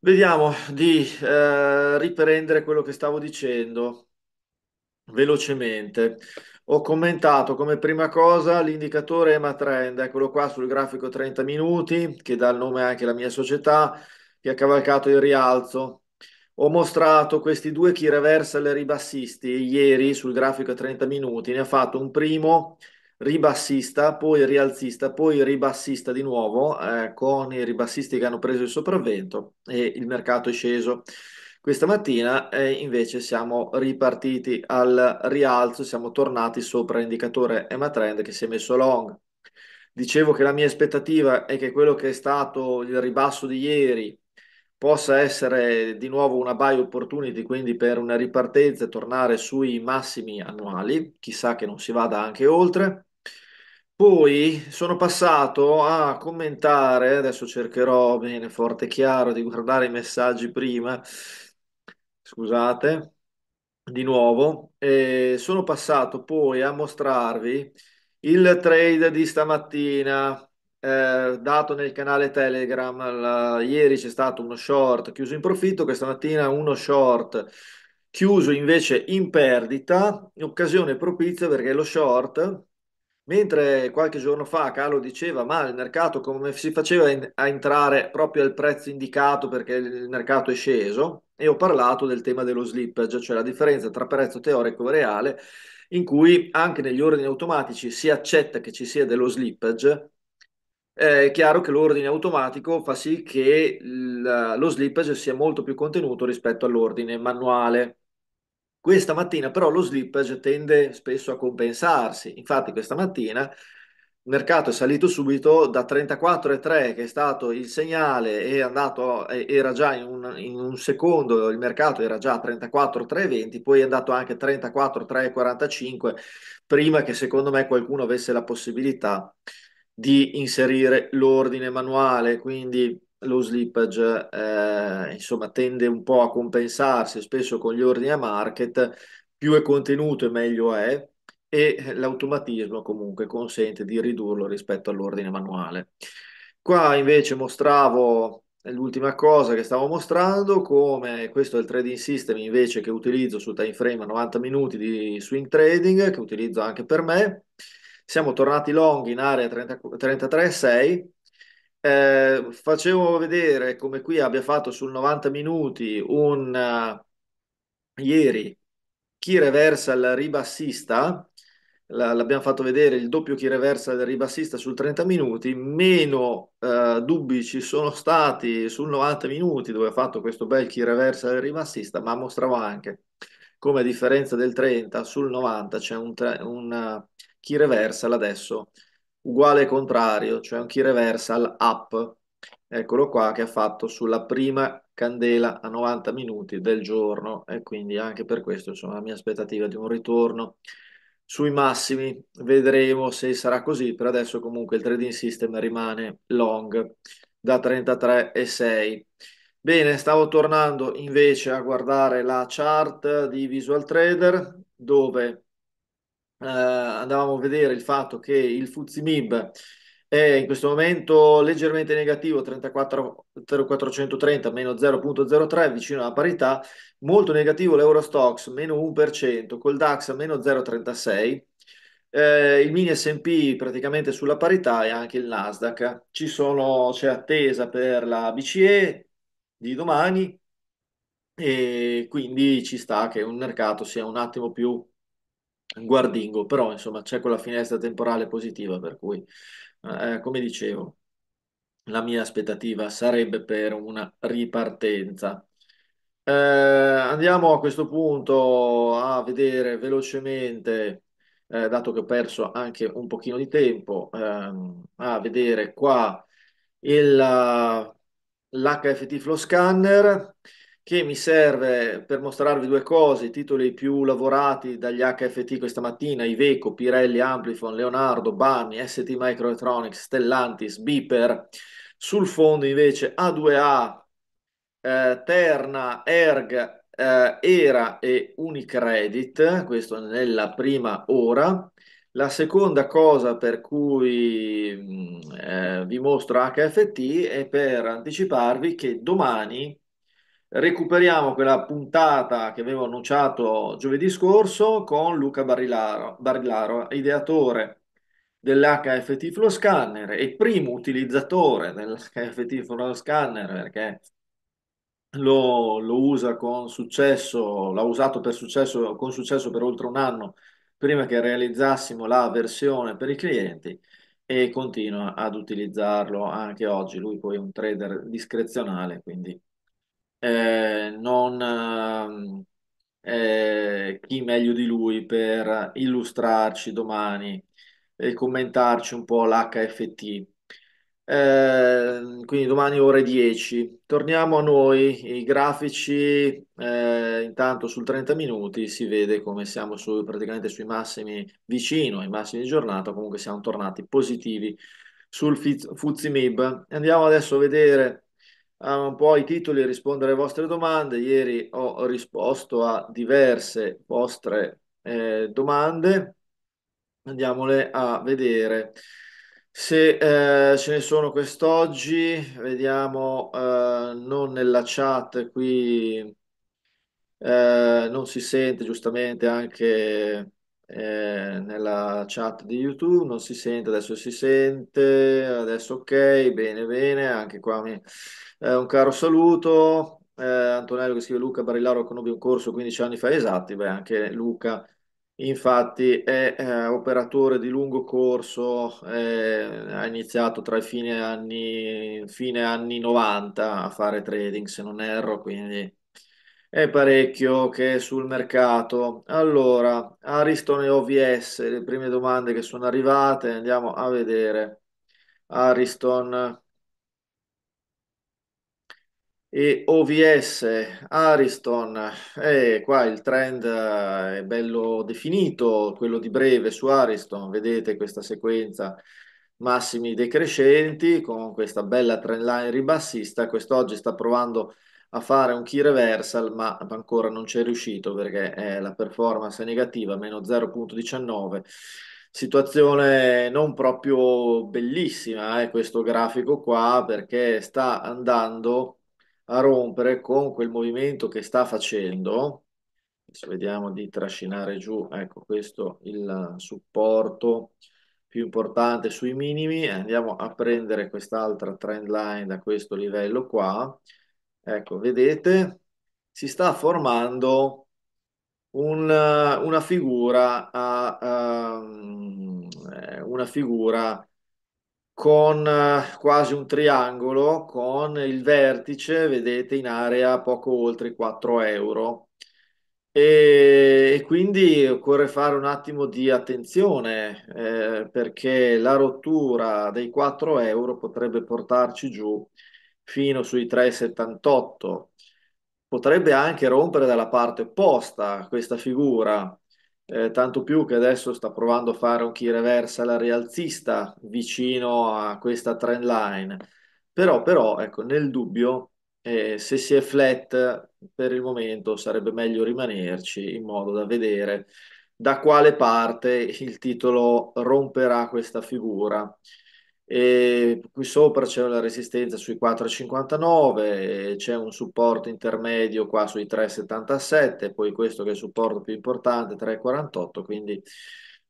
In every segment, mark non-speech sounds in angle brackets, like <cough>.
Vediamo di eh, riprendere quello che stavo dicendo velocemente. Ho commentato come prima cosa l'indicatore EMA Trend, eccolo qua sul grafico 30 minuti, che dà il nome anche alla mia società, che ha cavalcato il rialzo. Ho mostrato questi due key reversal ribassisti ieri sul grafico 30 minuti, ne ha fatto un primo ribassista, poi rialzista, poi ribassista di nuovo, eh, con i ribassisti che hanno preso il sopravvento e il mercato è sceso. Questa mattina eh, invece siamo ripartiti al rialzo, siamo tornati sopra l'indicatore EMA Trend che si è messo long. Dicevo che la mia aspettativa è che quello che è stato il ribasso di ieri possa essere di nuovo una buy opportunity, quindi per una ripartenza e tornare sui massimi annuali, chissà che non si vada anche oltre. Poi sono passato a commentare, adesso cercherò bene, forte e chiaro, di guardare i messaggi prima, scusate, di nuovo, e sono passato poi a mostrarvi il trade di stamattina eh, dato nel canale Telegram. La- ieri c'è stato uno short chiuso in profitto, questa mattina uno short chiuso invece in perdita, occasione propizia perché lo short Mentre qualche giorno fa Carlo diceva, ma il mercato come si faceva in- a entrare proprio al prezzo indicato perché il mercato è sceso, e ho parlato del tema dello slippage, cioè la differenza tra prezzo teorico e reale, in cui anche negli ordini automatici si accetta che ci sia dello slippage, è chiaro che l'ordine automatico fa sì che il, lo slippage sia molto più contenuto rispetto all'ordine manuale. Questa mattina però lo slippage tende spesso a compensarsi, infatti questa mattina il mercato è salito subito da 34,3 che è stato il segnale e andato, era già in un, in un, secondo il mercato era già a 34,320 poi è andato anche a 34,345 prima che secondo me qualcuno avesse la possibilità di inserire l'ordine manuale quindi lo slippage eh, insomma tende un po' a compensarsi spesso con gli ordini a market, più è contenuto e meglio è e l'automatismo comunque consente di ridurlo rispetto all'ordine manuale. Qua invece mostravo l'ultima cosa che stavo mostrando, come questo è il trading system invece che utilizzo su time frame a 90 minuti di swing trading, che utilizzo anche per me. Siamo tornati long in area 33,6 eh, facevo vedere come qui abbia fatto sul 90 minuti un uh, ieri chi reversa il ribassista, l'abbiamo fatto vedere il doppio chi reversa il ribassista sul 30 minuti, meno uh, dubbi ci sono stati sul 90 minuti dove ha fatto questo bel chi reversa il ribassista, ma mostrava anche come a differenza del 30 sul 90 c'è un, un uh, chi reversa adesso uguale contrario, cioè un key reversal up, eccolo qua, che ha fatto sulla prima candela a 90 minuti del giorno e quindi anche per questo insomma la mia aspettativa di un ritorno sui massimi, vedremo se sarà così, per adesso comunque il trading system rimane long da 33,6. Bene, stavo tornando invece a guardare la chart di Visual Trader dove eh, andavamo a vedere il fatto che il Fuzimib è in questo momento leggermente negativo 34,430 meno 0,03 vicino alla parità, molto negativo l'Eurostox meno 1%, col DAX meno 0,36%. Eh, il mini S&P praticamente sulla parità e anche il Nasdaq. Ci sono, c'è attesa per la BCE di domani e quindi ci sta che un mercato sia un attimo più guardingo, però insomma c'è quella finestra temporale positiva per cui, eh, eh, come dicevo, la mia aspettativa sarebbe per una ripartenza. Eh, andiamo a questo punto a vedere velocemente, eh, dato che ho perso anche un pochino di tempo, ehm, a vedere qua il, eh, l'HFT Flow Scanner che mi serve per mostrarvi due cose, i titoli più lavorati dagli HFT questa mattina, Iveco, Pirelli, Amplifon, Leonardo, Bani, ST Microelectronics, Stellantis, Biper. Sul fondo invece A2A, eh, Terna, Erg, eh, Era e Unicredit, questo nella prima ora. La seconda cosa per cui mm, eh, vi mostro HFT è per anticiparvi che domani recuperiamo quella puntata che avevo annunciato giovedì scorso con Luca Barilaro, Barilaro ideatore dell'HFT Flow Scanner e primo utilizzatore dell'HFT Flow Scanner perché lo, lo, usa con successo, l'ha usato per successo, con successo per oltre un anno prima che realizzassimo la versione per i clienti e continua ad utilizzarlo anche oggi. Lui poi è un trader discrezionale, quindi eh, non, eh, eh, chi meglio di lui per illustrarci domani e commentarci un po' l'HFT. Eh, quindi domani ore 10. Torniamo a noi, i grafici eh, intanto sul 30 minuti si vede come siamo su, praticamente sui massimi vicino ai massimi di giornata, comunque siamo tornati positivi sul Fuzzi Mib. Andiamo adesso a vedere un po' i titoli e rispondere alle vostre domande. Ieri ho risposto a diverse vostre eh, domande. Andiamole a vedere. Se eh, ce ne sono quest'oggi, vediamo, eh, non nella chat qui, eh, non si sente giustamente anche eh, nella chat di YouTube, non si sente, adesso si sente, adesso ok, bene, bene, anche qua mi... eh, un caro saluto. Eh, Antonello che scrive Luca Barillaro conobbi un corso 15 anni fa, esatti, beh, anche Luca infatti è eh, operatore di lungo corso, eh, ha iniziato tra i fine anni, fine anni 90 a fare trading, se non erro, quindi parecchio che è sul mercato. Allora, Ariston e OVS, le prime domande che sono arrivate, andiamo a vedere. Ariston e OVS, Ariston, eh, qua il trend eh, è bello definito, quello di breve su Ariston, vedete questa sequenza massimi decrescenti con questa bella trend line ribassista, quest'oggi sta provando a fare un key reversal, ma ancora non ci è riuscito perché eh, la performance è negativa, meno 0.19. Situazione non proprio bellissima, eh, questo grafico qua, perché sta andando a rompere con quel movimento che sta facendo. Adesso vediamo di trascinare giù, ecco questo il supporto più importante sui minimi. Andiamo a prendere quest'altra trend line da questo livello qua Ecco, vedete, si sta formando un, una figura, a, um, una figura con quasi un triangolo con il vertice, vedete, in area poco oltre i 4 euro. E, e, quindi occorre fare un attimo di attenzione eh, perché la rottura dei 4 euro potrebbe portarci giù fino sui 3,78. Potrebbe anche rompere dalla parte opposta questa figura, eh, tanto più che adesso sta provando a fare un key reversal rialzista vicino a questa trend line. Però, però ecco, nel dubbio, eh, se si è flat per il momento sarebbe meglio rimanerci in modo da vedere da quale parte il titolo romperà questa figura. E qui sopra c'è la resistenza sui 4,59, eh, c'è un supporto intermedio qua sui 3,77, poi questo che è il supporto più importante, 3,48, quindi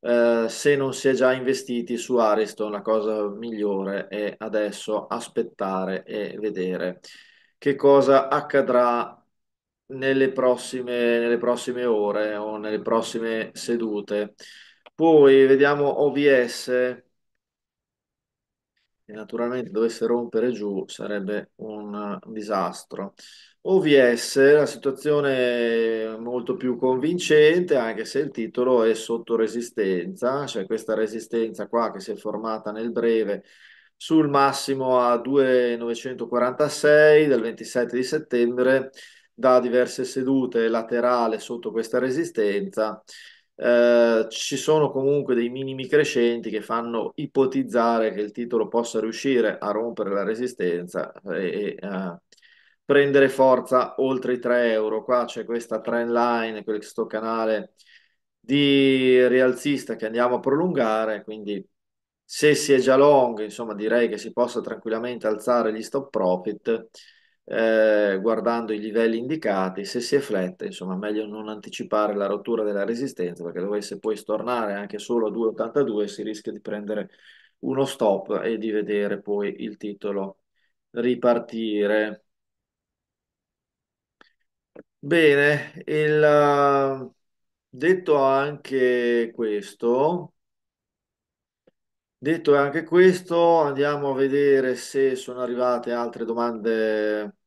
eh, se non si è già investiti su Ariston la cosa migliore è adesso aspettare e vedere che cosa accadrà nelle prossime, nelle prossime ore o nelle prossime sedute. Poi vediamo OBS naturalmente dovesse rompere giù sarebbe un disastro. OVS, la situazione molto più convincente, anche se il titolo è sotto resistenza, cioè questa resistenza qua che si è formata nel breve sul massimo a 2,946 del 27 di settembre da diverse sedute laterale sotto questa resistenza eh, ci sono comunque dei minimi crescenti che fanno ipotizzare che il titolo possa riuscire a rompere la resistenza e, e eh, prendere forza oltre i 3 euro. Qua c'è questa trend line, questo canale di rialzista che andiamo a prolungare, quindi se si è già long, insomma, direi che si possa tranquillamente alzare gli stop profit eh, guardando i livelli indicati, se si è effletta, insomma, meglio non anticipare la rottura della resistenza perché dovesse poi stornare anche solo a 2,82 si rischia di prendere uno stop e di vedere poi il titolo ripartire. Bene, il, eh, detto anche questo, Detto anche questo, andiamo a vedere se sono arrivate altre domande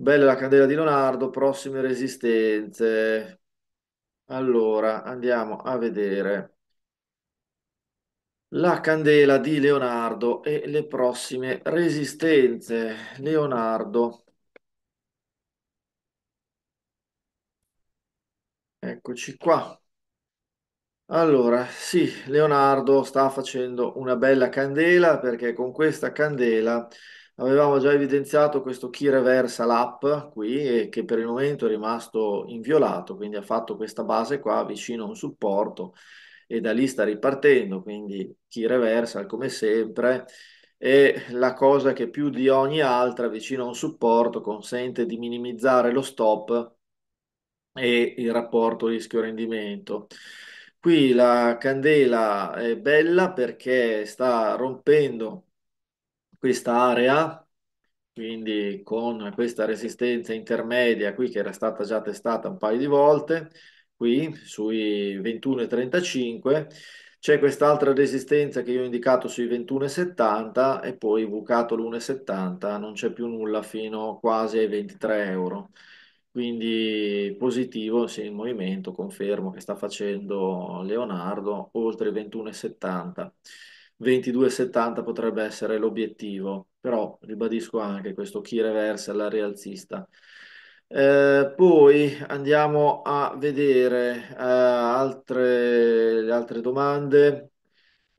Bella la candela di Leonardo, prossime resistenze. Allora, andiamo a vedere la candela di Leonardo e le prossime resistenze. Leonardo. Eccoci qua. Allora, sì, Leonardo sta facendo una bella candela perché con questa candela Avevamo già evidenziato questo key reversal l'app qui che per il momento è rimasto inviolato, quindi ha fatto questa base qua vicino a un supporto e da lì sta ripartendo, quindi key reversal come sempre è la cosa che più di ogni altra vicino a un supporto consente di minimizzare lo stop e il rapporto rischio-rendimento. Qui la candela è bella perché sta rompendo questa area, quindi con questa resistenza intermedia qui che era stata già testata un paio di volte, qui sui 21,35, c'è quest'altra resistenza che io ho indicato sui 21,70 e poi bucato l'1,70, non c'è più nulla fino quasi ai 23 euro. Quindi positivo sì, il movimento, confermo che sta facendo Leonardo oltre 21,70. 22,70 potrebbe essere l'obiettivo, però ribadisco anche questo chi reversa la rialzista. Eh, poi andiamo a vedere eh, altre, altre domande.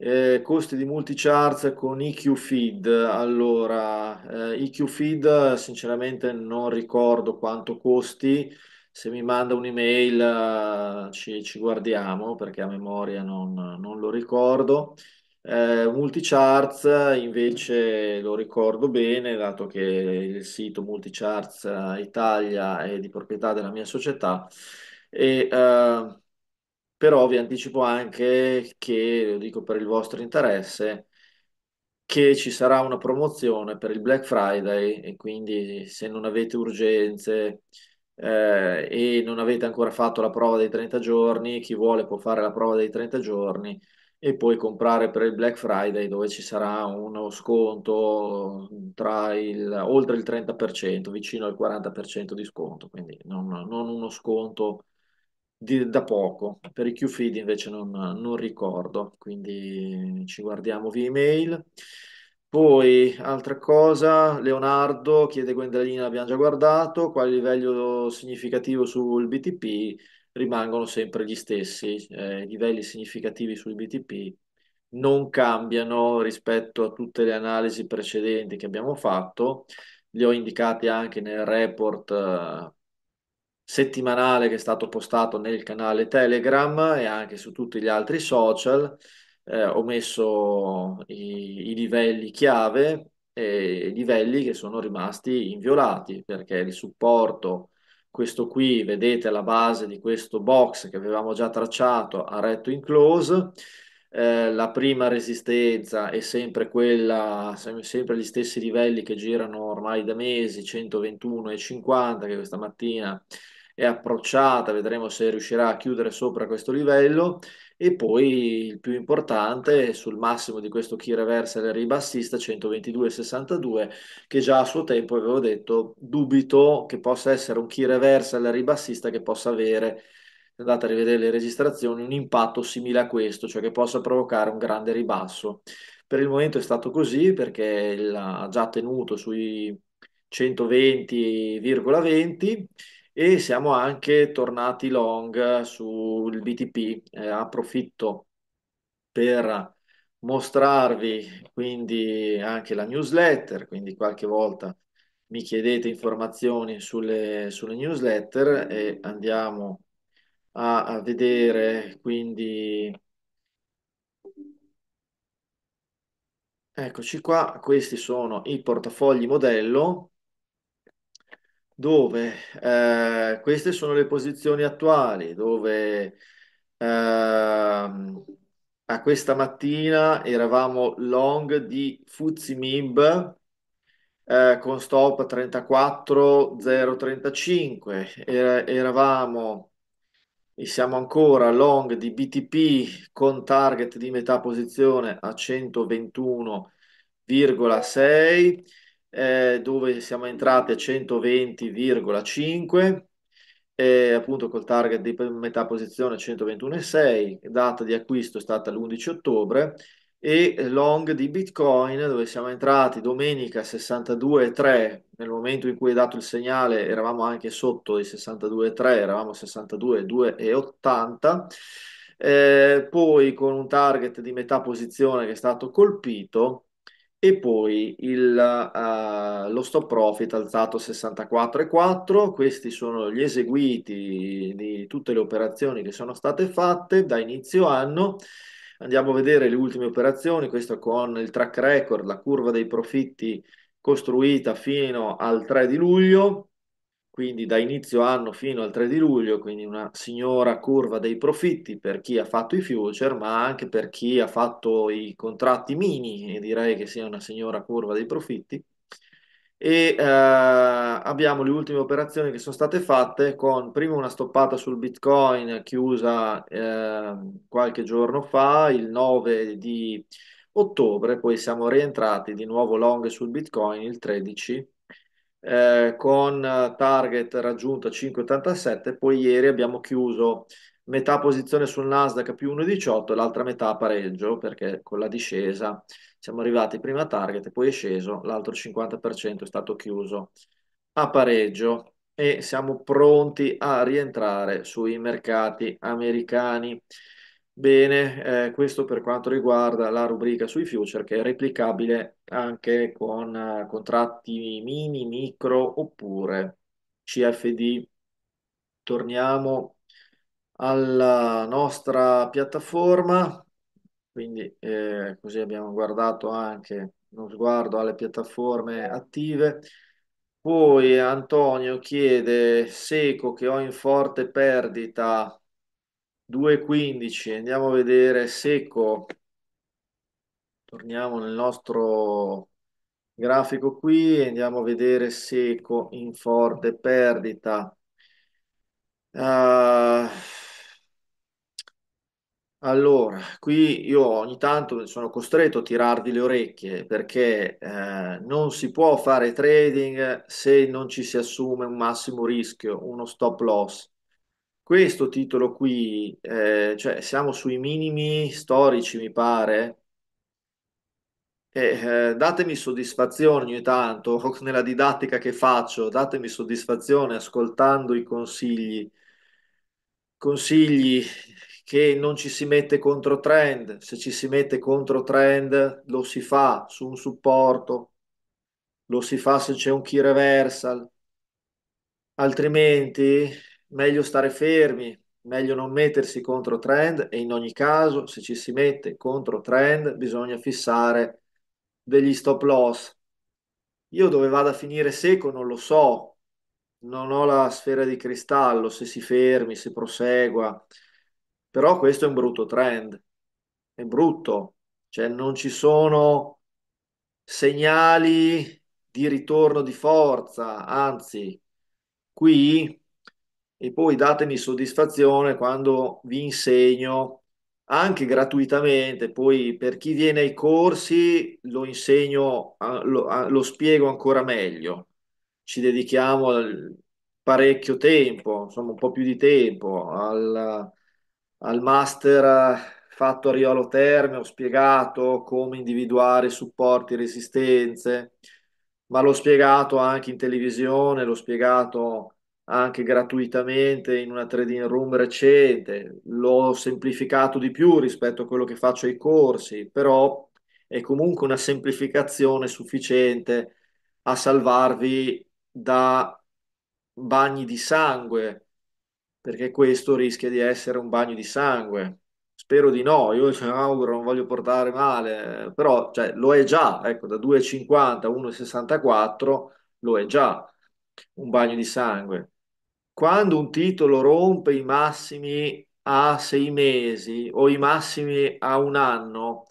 Eh, costi di multicharts con EQ Feed. Allora, EQ eh, Feed sinceramente non ricordo quanto costi. Se mi manda un'email eh, ci, ci guardiamo perché a memoria non, non lo ricordo. Eh, Multicharts invece lo ricordo bene, dato che il sito Multicharts eh, Italia è di proprietà della mia società, e, eh, però vi anticipo anche che, lo dico per il vostro interesse, che ci sarà una promozione per il Black Friday e quindi se non avete urgenze eh, e non avete ancora fatto la prova dei 30 giorni, chi vuole può fare la prova dei 30 giorni e poi comprare per il Black Friday dove ci sarà uno sconto tra il, oltre il 30%, vicino al 40% di sconto, quindi non, non uno sconto di, da poco. Per i QFID invece non, non ricordo, quindi ci guardiamo via email. Poi, altra cosa, Leonardo chiede Gwendalina, l'abbiamo già guardato, quale livello significativo sul BTP? rimangono sempre gli stessi, eh, livelli significativi sui BTP non cambiano rispetto a tutte le analisi precedenti che abbiamo fatto, li ho indicati anche nel report eh, settimanale che è stato postato nel canale Telegram e anche su tutti gli altri social. Eh, ho messo i, i, livelli chiave e i livelli che sono rimasti inviolati perché il supporto questo qui, vedete la base di questo box che avevamo già tracciato a retto in close, eh, la prima resistenza è sempre quella, sempre gli stessi livelli che girano ormai da mesi, 121 e 50, che questa mattina è approcciata, vedremo se riuscirà a chiudere sopra questo livello e poi il più importante sul massimo di questo key reversal ribassista 122,62 che già a suo tempo avevo detto dubito che possa essere un key reversal ribassista che possa avere andate a rivedere le registrazioni un impatto simile a questo cioè che possa provocare un grande ribasso per il momento è stato così perché ha già tenuto sui 120,20 e siamo anche tornati long sul BTP. Eh, approfitto per mostrarvi quindi anche la newsletter, quindi qualche volta mi chiedete informazioni sulle, sulle newsletter e andiamo a, a vedere quindi eccoci qua questi sono i portafogli modello dove eh, queste sono le posizioni attuali, dove eh, a questa mattina eravamo long di Fuzzi Mib eh, con stop 34,035, Era, eravamo e siamo ancora long di BTP con target di metà posizione a 121,6 eh, dove siamo entrate 120,5 eh, appunto col target di metà posizione 121,6 data di acquisto è stata l'11 ottobre e long di bitcoin dove siamo entrati domenica 62,3 nel momento in cui è dato il segnale eravamo anche sotto i 62,3 eravamo 62,2,80 eh, poi con un target di metà posizione che è stato colpito e poi il, uh, lo stop profit alzato 64,4, questi sono gli eseguiti di tutte le operazioni che sono state fatte da inizio anno. Andiamo a vedere le ultime operazioni, questo con il track record, la curva dei profitti costruita fino al 3 di luglio, quindi da inizio anno fino al 3 di luglio, quindi una signora curva dei profitti per chi ha fatto i future, ma anche per chi ha fatto i contratti mini, e direi che sia una signora curva dei profitti. E eh, abbiamo le ultime operazioni che sono state fatte con prima una stoppata sul Bitcoin chiusa eh, qualche giorno fa, il 9 di ottobre, poi siamo rientrati di nuovo long sul Bitcoin il 13 eh, con eh, target raggiunto a 5,87, poi ieri abbiamo chiuso metà posizione sul Nasdaq più 1,18 e l'altra metà a pareggio perché con la discesa siamo arrivati prima a target, poi è sceso, l'altro 50% è stato chiuso a pareggio e siamo pronti a rientrare sui mercati americani. Bene, eh, questo per quanto riguarda la rubrica sui future che è replicabile anche con eh, contratti mini, micro oppure CFD. Torniamo alla nostra piattaforma, quindi eh, così abbiamo guardato anche uno sguardo alle piattaforme attive. Poi Antonio chiede Seco che ho in forte perdita 2.15, andiamo a vedere Secco, torniamo nel nostro grafico qui, andiamo a vedere Secco in forte perdita. Uh, allora, qui io ogni tanto sono costretto a tirarvi le orecchie perché eh, non si può fare trading se non ci si assume un massimo rischio, uno stop loss. Questo titolo qui, eh, cioè siamo sui minimi storici, mi pare. E, eh, datemi soddisfazione ogni tanto, <laughs> nella didattica che faccio, datemi soddisfazione ascoltando i consigli. Consigli che non ci si mette contro trend, se ci si mette contro trend lo si fa su un supporto, lo si fa se c'è un key reversal, altrimenti meglio stare fermi, meglio non mettersi contro trend e in ogni caso se ci si mette contro trend bisogna fissare degli stop loss. Io dove vado a finire secco non lo so, non ho la sfera di cristallo, se si fermi, se prosegua, però questo è un brutto trend, è brutto, cioè non ci sono segnali di ritorno di forza, anzi qui e poi datemi soddisfazione quando vi insegno anche gratuitamente, poi per chi viene ai corsi lo insegno, lo, lo spiego ancora meglio, ci dedichiamo parecchio tempo, insomma un po' più di tempo al, al master fatto a Riolo Terme, ho spiegato come individuare supporti e resistenze, ma l'ho spiegato anche in televisione, l'ho spiegato anche gratuitamente in una trading room recente, l'ho semplificato di più rispetto a quello che faccio ai corsi, però è comunque una semplificazione sufficiente a salvarvi da bagni di sangue, perché questo rischia di essere un bagno di sangue. Spero di no, io ce auguro, non voglio portare male, però cioè, lo è già, ecco, da 2,50 a 1,64 lo è già un bagno di sangue quando un titolo rompe i massimi a sei mesi o i massimi a un anno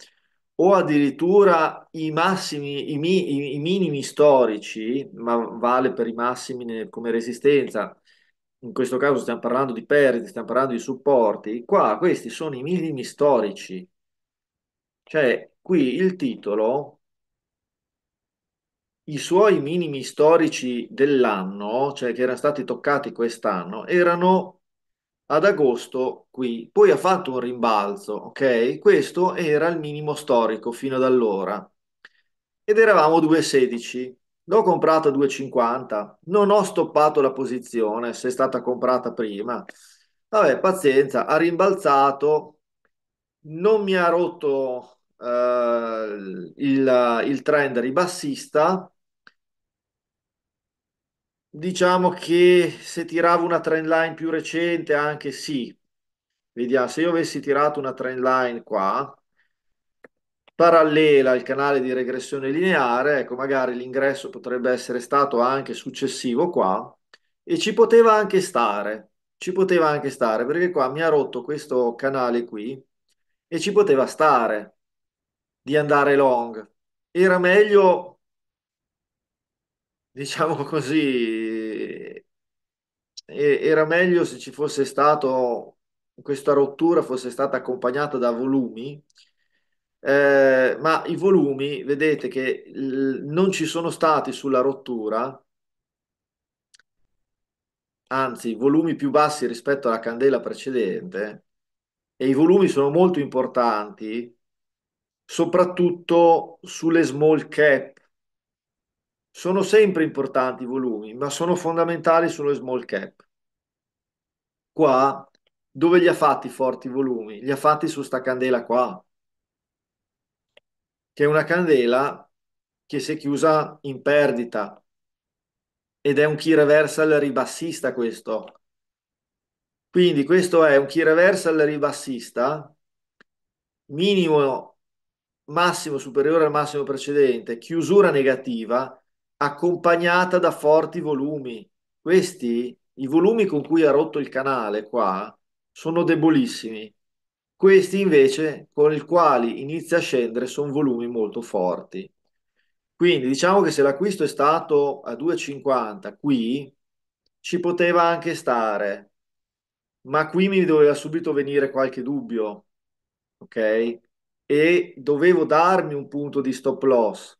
o addirittura i massimi, i, mi, i, i minimi storici, ma vale per i massimi come resistenza, in questo caso stiamo parlando di perdite, stiamo parlando di supporti, qua questi sono i minimi storici. Cioè, qui il titolo i suoi minimi storici dell'anno, cioè che erano stati toccati quest'anno, erano ad agosto qui, poi ha fatto un rimbalzo, ok? Questo era il minimo storico fino ad allora ed eravamo 2,16. L'ho comprata a 2,50, non ho stoppato la posizione se è stata comprata prima. Vabbè, pazienza, ha rimbalzato, non mi ha rotto eh, il, il trend ribassista Diciamo che se tiravo una trend line più recente, anche sì. Vediamo, se io avessi tirato una trend line qua, parallela al canale di regressione lineare, ecco, magari l'ingresso potrebbe essere stato anche successivo qua, e ci poteva anche stare, ci poteva anche stare, perché qua mi ha rotto questo canale qui, e ci poteva stare di andare long. Era meglio diciamo così, era meglio se ci fosse stato questa rottura fosse stata accompagnata da volumi, eh, ma i volumi, vedete che non ci sono stati sulla rottura, anzi, volumi più bassi rispetto alla candela precedente, e i volumi sono molto importanti, soprattutto sulle small cap. Sono sempre importanti i volumi, ma sono fondamentali sulle small cap qua, dove li ha fatti i forti volumi? Li ha fatti su sta candela qua, che è una candela che si è chiusa in perdita ed è un key reversal ribassista questo. Quindi questo è un key reversal ribassista minimo massimo superiore al massimo precedente, chiusura negativa accompagnata da forti volumi. Questi i volumi con cui ha rotto il canale qua sono debolissimi. Questi invece con i quali inizia a scendere sono volumi molto forti. Quindi diciamo che se l'acquisto è stato a 2,50 qui ci poteva anche stare, ma qui mi doveva subito venire qualche dubbio, ok? E dovevo darmi un punto di stop loss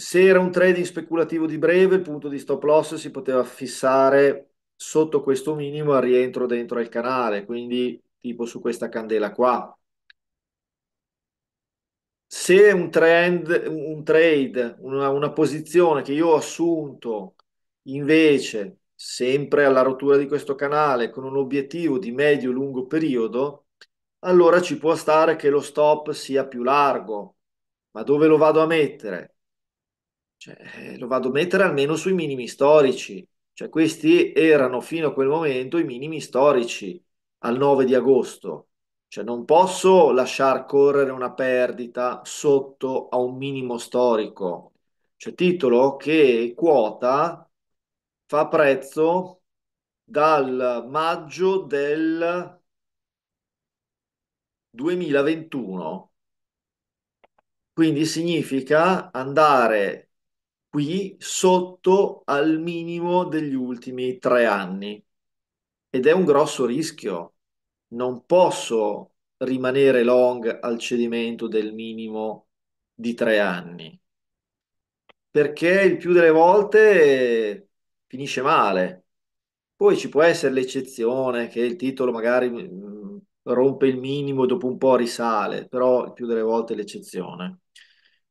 se era un trading speculativo di breve, il punto di stop loss si poteva fissare sotto questo minimo al rientro dentro il canale, quindi tipo su questa candela qua. Se un trend, un trade, una, una posizione che io ho assunto invece sempre alla rottura di questo canale con un obiettivo di medio-lungo periodo, allora ci può stare che lo stop sia più largo. Ma dove lo vado a mettere? Cioè, eh, lo vado a mettere almeno sui minimi storici. Cioè, questi erano fino a quel momento i minimi storici al 9 di agosto. Cioè, non posso lasciar correre una perdita sotto a un minimo storico. Cioè, titolo che quota fa prezzo dal maggio del 2021. Quindi significa andare qui sotto al minimo degli ultimi tre anni ed è un grosso rischio. Non posso rimanere long al cedimento del minimo di tre anni perché il più delle volte finisce male. Poi ci può essere l'eccezione che il titolo magari mm, rompe il minimo e dopo un po' risale, però il più delle volte è l'eccezione.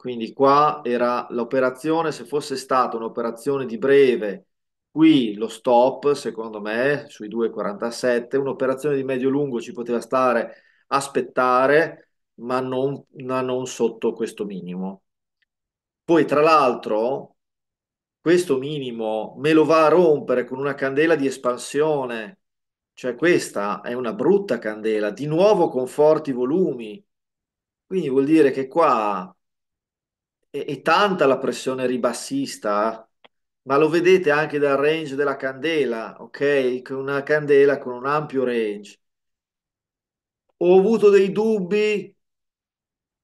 Quindi qua era l'operazione, se fosse stata un'operazione di breve, qui lo stop, secondo me, sui 2,47, un'operazione di medio-lungo ci poteva stare aspettare, ma non, ma non sotto questo minimo. Poi, tra l'altro, questo minimo me lo va a rompere con una candela di espansione, cioè questa è una brutta candela, di nuovo con forti volumi. Quindi vuol dire che qua è, è tanta la pressione ribassista, ma lo vedete anche dal range della candela, ok? Con Una candela con un ampio range. Ho avuto dei dubbi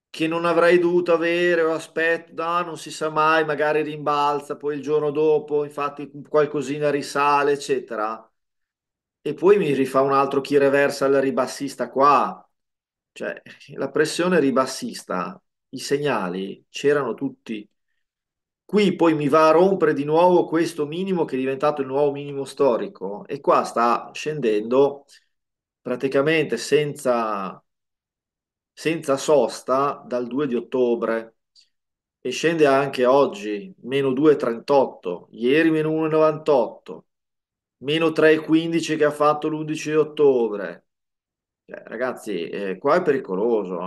che non avrei dovuto avere, o aspetto, no, non si sa mai, magari rimbalza, poi il giorno dopo, infatti qualcosina risale, eccetera. E poi mi rifà un altro chi reversa al ribassista qua. Cioè, la pressione ribassista i segnali c'erano tutti. Qui poi mi va a rompere di nuovo questo minimo che è diventato il nuovo minimo storico e qua sta scendendo praticamente senza, senza sosta dal 2 di ottobre e scende anche oggi, meno 2,38, ieri meno 1,98, meno 3,15 che ha fatto l'11 di ottobre. Cioè, ragazzi, eh, qua è pericoloso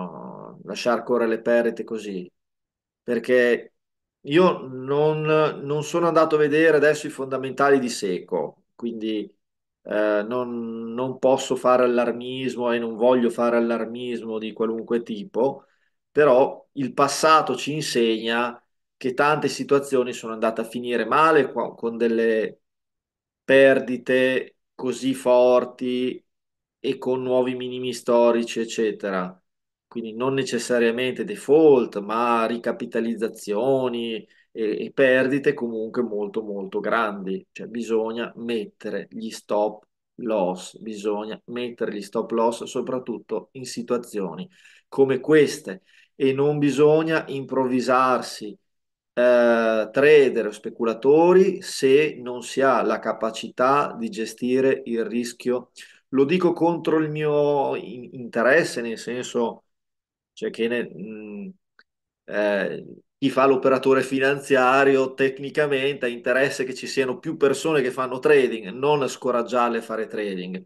lasciare correre le perdite così, perché io non, non, sono andato a vedere adesso i fondamentali di Seco, quindi eh, non, non, posso fare allarmismo e non voglio fare allarmismo di qualunque tipo, però il passato ci insegna che tante situazioni sono andate a finire male con delle perdite così forti e con nuovi minimi storici, eccetera quindi non necessariamente default, ma ricapitalizzazioni e, e perdite comunque molto molto grandi, cioè bisogna mettere gli stop loss, bisogna mettere gli stop loss soprattutto in situazioni come queste e non bisogna improvvisarsi eh, trader o speculatori se non si ha la capacità di gestire il rischio. Lo dico contro il mio interesse, nel senso cioè che ne, mh, mm, eh, chi fa l'operatore finanziario tecnicamente ha interesse che ci siano più persone che fanno trading, non scoraggiarle a fare trading.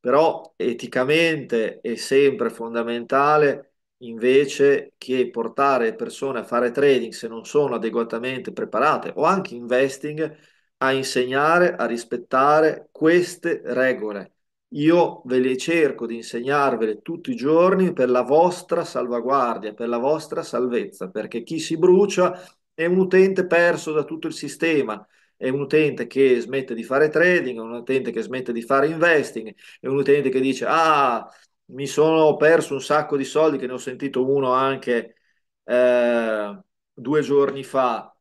Però eticamente è sempre fondamentale invece che portare persone a fare trading se non sono adeguatamente preparate o anche investing a insegnare a rispettare queste regole io ve le cerco di insegnarvele tutti i giorni per la vostra salvaguardia, per la vostra salvezza, perché chi si brucia è un utente perso da tutto il sistema, è un utente che smette di fare trading, è un utente che smette di fare investing, è un utente che dice ah, mi sono perso un sacco di soldi, che ne ho sentito uno anche eh, due giorni fa,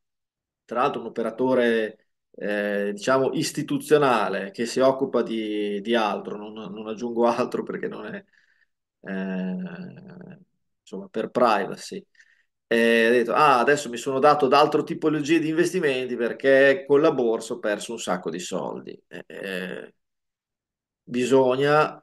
tra l'altro un operatore eh, diciamo istituzionale che si occupa di, di altro, non, non, aggiungo <laughs> altro perché non è eh, insomma per privacy. E ha detto: Ah, adesso mi sono dato d'altro altre tipologie di investimenti perché con la borsa ho perso un sacco di soldi. Eh, bisogna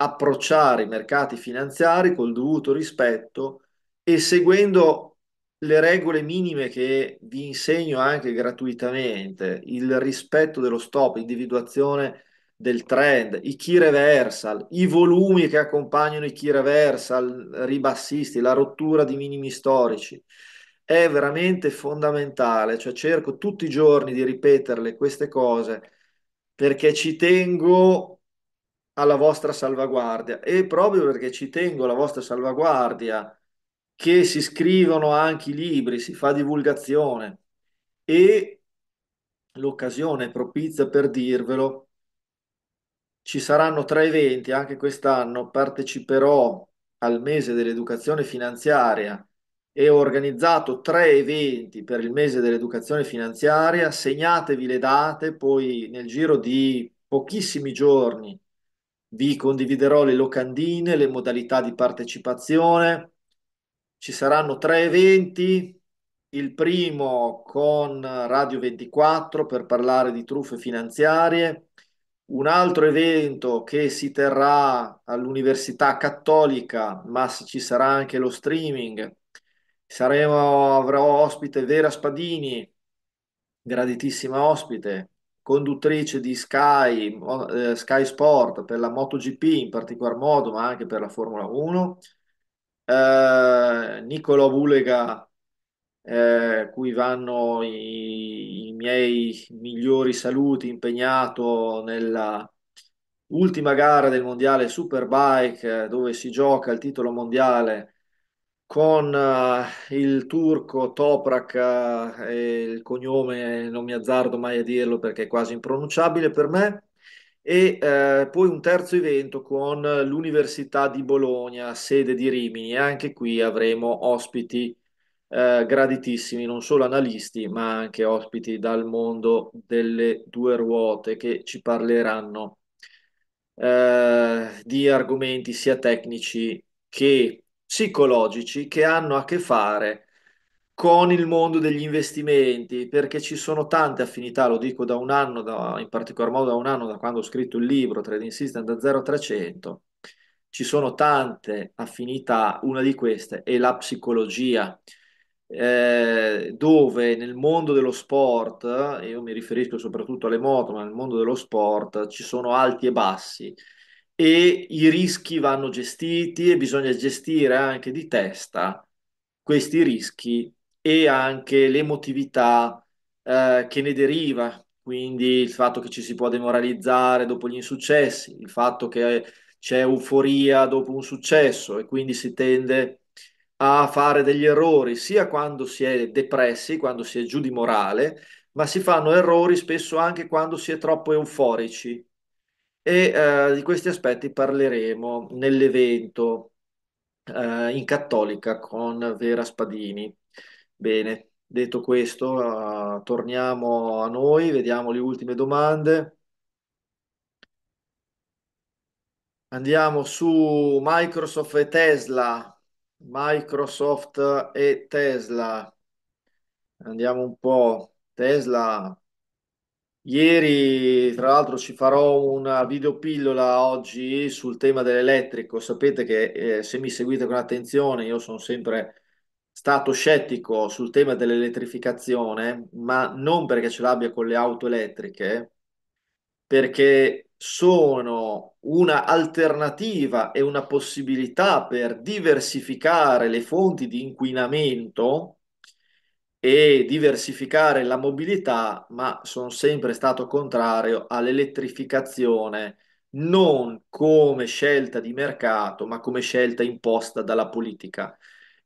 approcciare i mercati finanziari col dovuto rispetto e seguendo le regole minime che vi insegno anche gratuitamente, il rispetto dello stop, individuazione del trend, i key reversal, i volumi che accompagnano i key reversal, ribassisti, la rottura di minimi storici, è veramente fondamentale, cioè cerco tutti i giorni di ripeterle queste cose perché ci tengo alla vostra salvaguardia e proprio perché ci tengo alla vostra salvaguardia che si scrivono anche i libri, si fa divulgazione e l'occasione è propizia per dirvelo. Ci saranno tre eventi anche quest'anno, parteciperò al mese dell'educazione finanziaria e ho organizzato tre eventi per il mese dell'educazione finanziaria, segnatevi le date, poi nel giro di pochissimi giorni vi condividerò le locandine, le modalità di partecipazione, ci saranno tre eventi, il primo con Radio 24 per parlare di truffe finanziarie, un altro evento che si terrà all'Università Cattolica, ma ci sarà anche lo streaming. Saremo, avrò ospite Vera Spadini, graditissima ospite, conduttrice di Sky, eh, Sky Sport per la MotoGP in particolar modo, ma anche per la Formula 1 eh, Niccolò Bulega, eh, cui vanno i, i, miei migliori saluti, impegnato nella ultima gara del mondiale Superbike, eh, dove si gioca il titolo mondiale con uh, il turco Toprak, uh, il cognome non mi azzardo mai a dirlo perché è quasi impronunciabile per me, e eh, poi un terzo evento con l'Università di Bologna, sede di Rimini, e anche qui avremo ospiti eh, graditissimi, non solo analisti, ma anche ospiti dal mondo delle due ruote che ci parleranno eh, di argomenti sia tecnici che psicologici che hanno a che fare con il mondo degli investimenti, perché ci sono tante affinità, lo dico da un anno, da, in particolar modo da un anno, da quando ho scritto il libro Trading System da 0 a 300, ci sono tante affinità, una di queste è la psicologia, eh, dove nel mondo dello sport, io mi riferisco soprattutto alle moto, ma nel mondo dello sport ci sono alti e bassi e i rischi vanno gestiti e bisogna gestire anche di testa questi rischi e anche l'emotività eh, che ne deriva, quindi il fatto che ci si può demoralizzare dopo gli insuccessi, il fatto che c'è euforia dopo un successo e quindi si tende a fare degli errori sia quando si è depressi, quando si è giù di morale, ma si fanno errori spesso anche quando si è troppo euforici. E eh, di questi aspetti parleremo nell'evento eh, in Cattolica con Vera Spadini. Bene, detto questo, uh, torniamo a noi, vediamo le ultime domande. Andiamo su Microsoft e Tesla. Microsoft e Tesla. Andiamo un po'. Tesla. Ieri, tra l'altro, ci farò una videopillola oggi sul tema dell'elettrico. Sapete che eh, se mi seguite con attenzione, io sono sempre stato scettico sul tema dell'elettrificazione, ma non perché ce l'abbia con le auto elettriche, perché sono una alternativa e una possibilità per diversificare le fonti di inquinamento e diversificare la mobilità, ma sono sempre stato contrario all'elettrificazione non come scelta di mercato, ma come scelta imposta dalla politica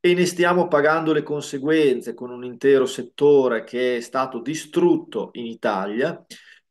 e ne stiamo pagando le conseguenze con un intero settore che è stato distrutto in Italia,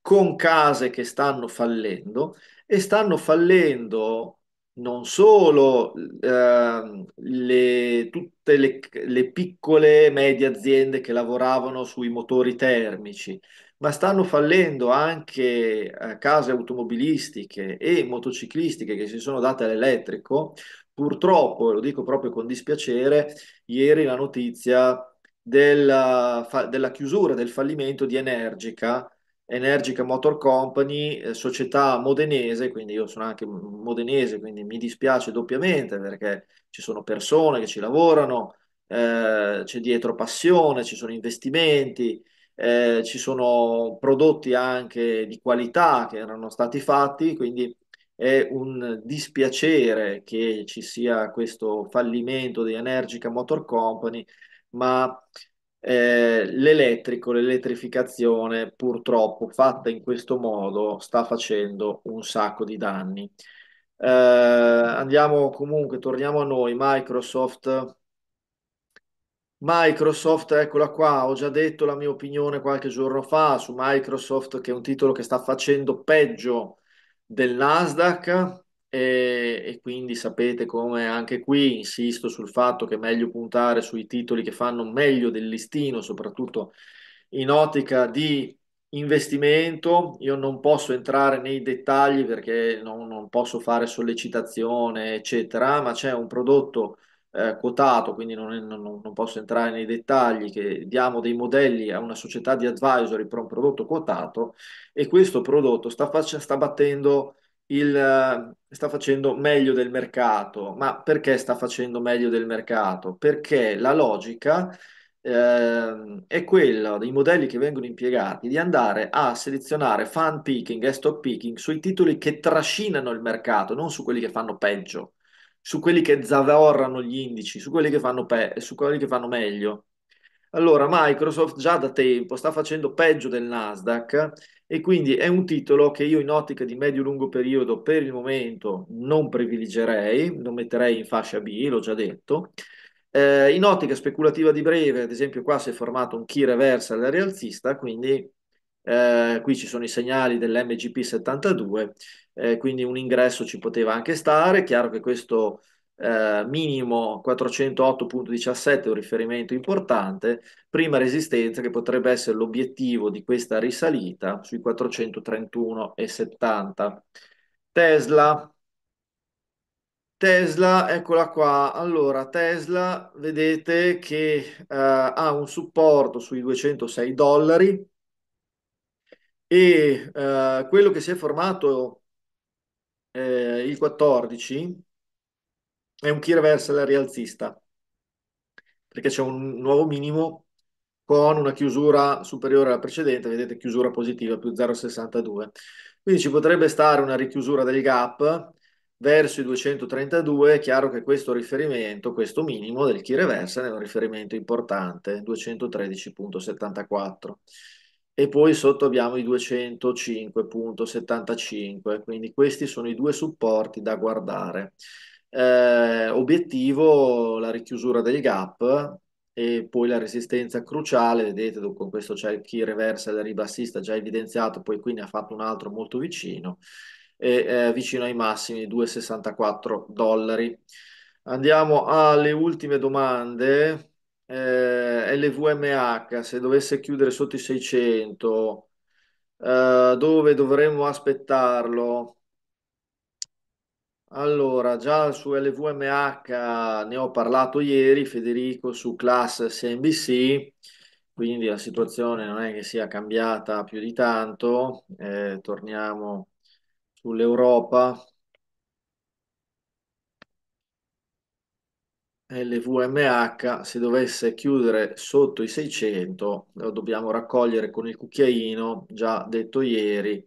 con case che stanno fallendo e stanno fallendo non solo eh, le, tutte le, le piccole e medie aziende che lavoravano sui motori termici, ma stanno fallendo anche eh, case automobilistiche e motociclistiche che si sono date all'elettrico Purtroppo, lo dico proprio con dispiacere, ieri la notizia della, della chiusura, del fallimento di Energica, Energica Motor Company, eh, società modenese, quindi io sono anche modenese, quindi mi dispiace doppiamente perché ci sono persone che ci lavorano, eh, c'è dietro passione, ci sono investimenti, eh, ci sono prodotti anche di qualità che erano stati fatti, quindi è un dispiacere che ci sia questo fallimento di Energica Motor Company, ma eh, l'elettrico, l'elettrificazione purtroppo fatta in questo modo sta facendo un sacco di danni. Eh, andiamo comunque, torniamo a noi, Microsoft. Microsoft, eccola qua, ho già detto la mia opinione qualche giorno fa su Microsoft, che è un titolo che sta facendo peggio del Nasdaq e, e, quindi sapete come anche qui insisto sul fatto che è meglio puntare sui titoli che fanno meglio del listino, soprattutto in ottica di investimento. Io non posso entrare nei dettagli perché non, non posso fare sollecitazione, eccetera, ma c'è un prodotto eh, quotato, quindi non, è, non, non, posso entrare nei dettagli, che diamo dei modelli a una società di advisory per un prodotto quotato e questo prodotto sta, fac- sta battendo il, eh, sta facendo meglio del mercato. Ma perché sta facendo meglio del mercato? Perché la logica eh, è quella dei modelli che vengono impiegati di andare a selezionare fan picking e stock picking sui titoli che trascinano il mercato, non su quelli che fanno peggio su quelli che zavorrano gli indici, su quelli che fanno, pe- su quelli che fanno meglio. Allora, Microsoft già da tempo sta facendo peggio del Nasdaq e quindi è un titolo che io in ottica di medio-lungo periodo per il momento non privilegerei, non metterei in fascia B, l'ho già detto. Eh, in ottica speculativa di breve, ad esempio qua si è formato un key reverse alla rialzista, quindi eh, qui ci sono i segnali dell'MGP72, eh, quindi un ingresso ci poteva anche stare, chiaro che questo eh, minimo 408.17 è un riferimento importante, prima resistenza che potrebbe essere l'obiettivo di questa risalita sui 431,70. Tesla, Tesla, eccola qua. Allora, Tesla, vedete che eh, ha un supporto sui 206 dollari, e eh, quello che si è formato eh, il 14 è un key reversal rialzista perché c'è un nuovo minimo con una chiusura superiore alla precedente, vedete chiusura positiva più 0,62. Quindi ci potrebbe stare una richiusura del gap verso i 232, è chiaro che questo riferimento, questo minimo del key reversal è un riferimento importante, 213.74 e poi sotto abbiamo i 205.75, quindi questi sono i due supporti da guardare. Eh, obiettivo la richiusura del gap e poi la resistenza cruciale, vedete con questo c'è chi reversa il ribassista già evidenziato, poi qui ne ha fatto un altro molto vicino, e, eh, vicino ai massimi 2,64 dollari. Andiamo alle ultime domande. LVMH eh, se dovesse chiudere sotto i 600, eh, dove dovremmo aspettarlo? Allora, già su LVMH ne ho parlato ieri, Federico, su Class CNBC, quindi la situazione non è che sia cambiata più di tanto. Eh, torniamo sull'Europa. LVMH se dovesse chiudere sotto i 600, lo dobbiamo raccogliere con il cucchiaino, già detto ieri,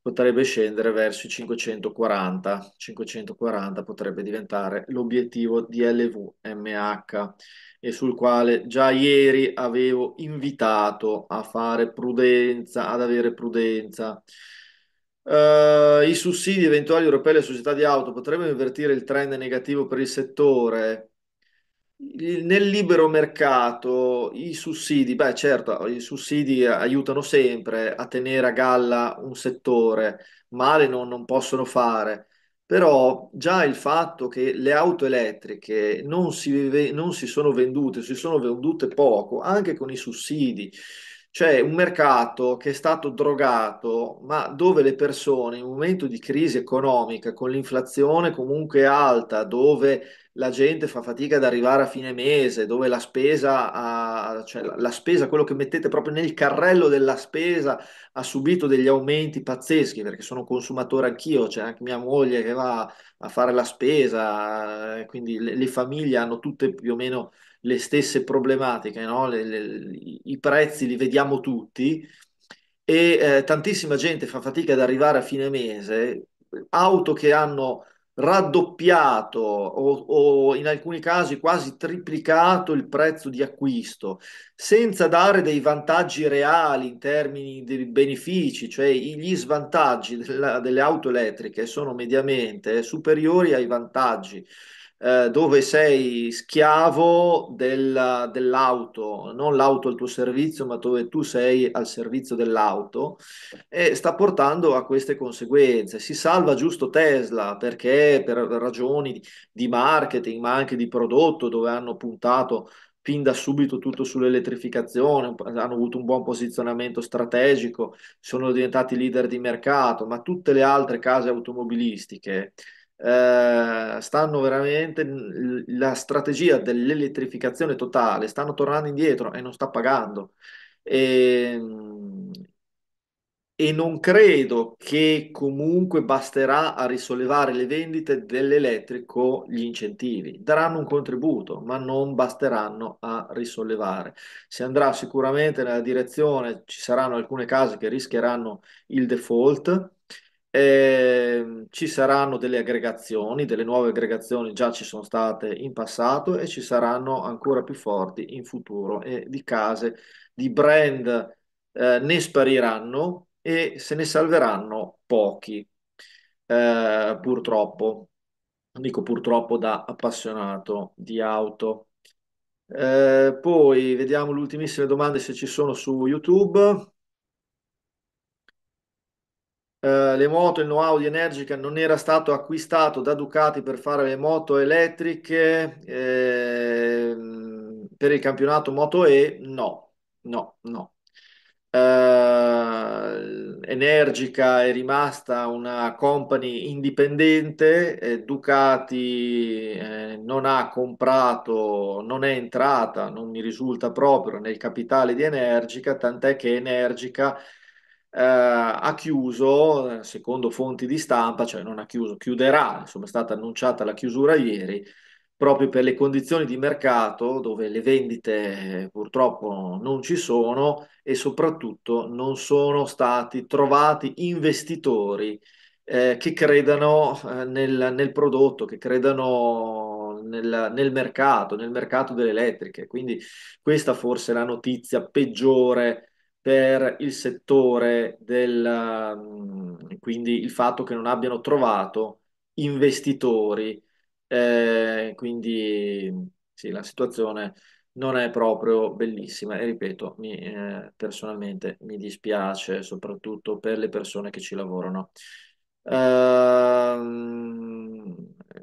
potrebbe scendere verso i 540. 540 potrebbe diventare l'obiettivo di LVMH e sul quale già ieri avevo invitato a fare prudenza, ad avere prudenza. Uh, I sussidi eventuali europei alle società di auto potrebbero invertire il trend negativo per il settore? nel libero mercato i sussidi, beh certo, i sussidi aiutano sempre a tenere a galla un settore, male non, non possono fare, però già il fatto che le auto elettriche non si, non si sono vendute, si sono vendute poco, anche con i sussidi. Cioè un mercato che è stato drogato, ma dove le persone in un momento di crisi economica, con l'inflazione comunque alta, dove la gente fa fatica ad arrivare a fine mese, dove la spesa, ha, cioè la, la spesa, quello che mettete proprio nel carrello della spesa, ha subito degli aumenti pazzeschi, perché sono consumatore anch'io, c'è cioè anche mia moglie che va a fare la spesa, eh, quindi le, le famiglie hanno tutte più o meno le stesse problematiche, no? le, le, i prezzi li vediamo tutti e eh, tantissima gente fa fatica ad arrivare a fine mese, auto che hanno raddoppiato o, o, in alcuni casi quasi triplicato il prezzo di acquisto senza dare dei vantaggi reali in termini di benefici, cioè gli svantaggi della, delle auto elettriche sono mediamente superiori ai vantaggi eh, dove sei schiavo del, dell'auto, non l'auto al tuo servizio, ma dove tu sei al servizio dell'auto, e sta portando a queste conseguenze. Si salva giusto Tesla perché per ragioni di marketing, ma anche di prodotto, dove hanno puntato fin da subito tutto sull'elettrificazione, hanno avuto un buon posizionamento strategico, sono diventati leader di mercato, ma tutte le altre case automobilistiche eh, stanno veramente la strategia dell'elettrificazione totale, stanno tornando indietro e non sta pagando. E, ehm, e non credo che comunque basterà a risollevare le vendite dell'elettrico gli incentivi. Daranno un contributo, ma non basteranno a risollevare. Si andrà sicuramente nella direzione, ci saranno alcune case che rischieranno il default Ehm, ci saranno delle aggregazioni, delle nuove aggregazioni già ci sono state in passato e ci saranno ancora più forti in futuro e di case, di brand eh, ne spariranno e se ne salveranno pochi, eh, purtroppo, dico purtroppo da appassionato di auto. Eh, poi vediamo le ultimissime domande se ci sono su YouTube eh, le moto, il know-how di Energica non era stato acquistato da Ducati per fare le moto elettriche eh, per il campionato Moto E? No, no, no. Eh, Energica è rimasta una company indipendente, Ducati eh, non ha comprato, non è entrata, non mi risulta proprio nel capitale di Energica, tant'è che Energica eh, ha chiuso, secondo fonti di stampa, cioè non ha chiuso, chiuderà, insomma è stata annunciata la chiusura ieri, proprio per le condizioni di mercato dove le vendite purtroppo non ci sono e soprattutto non sono stati trovati investitori eh, che credano eh, nel, nel, prodotto, che credano nel, nel, mercato, nel mercato delle elettriche. Quindi questa forse è la notizia peggiore per il settore del, mm, quindi il fatto che non abbiano trovato investitori, eh, quindi sì, la situazione non è proprio bellissima e ripeto, mi, eh, personalmente mi dispiace soprattutto per le persone che ci lavorano. Uh,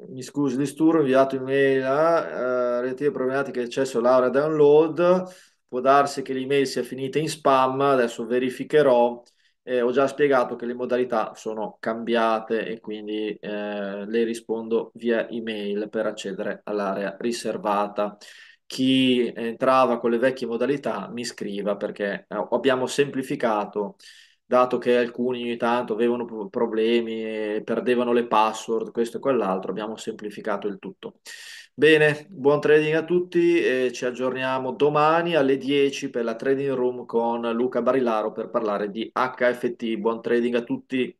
mi scusi, disturbo, inviato email a uh, relative problematiche di accesso, laurea, download può darsi che l'email sia finita in spam, adesso verificherò. Eh, ho già spiegato che le modalità sono cambiate e quindi eh, le rispondo via email per accedere all'area riservata. Chi entrava con le vecchie modalità mi scriva perché eh, abbiamo semplificato dato che alcuni ogni tanto avevano problemi, perdevano le password, questo e quell'altro, abbiamo semplificato il tutto. Bene, buon trading a tutti e ci aggiorniamo domani alle 10 per la trading room con Luca Barilaro per parlare di HFT. Buon trading a tutti.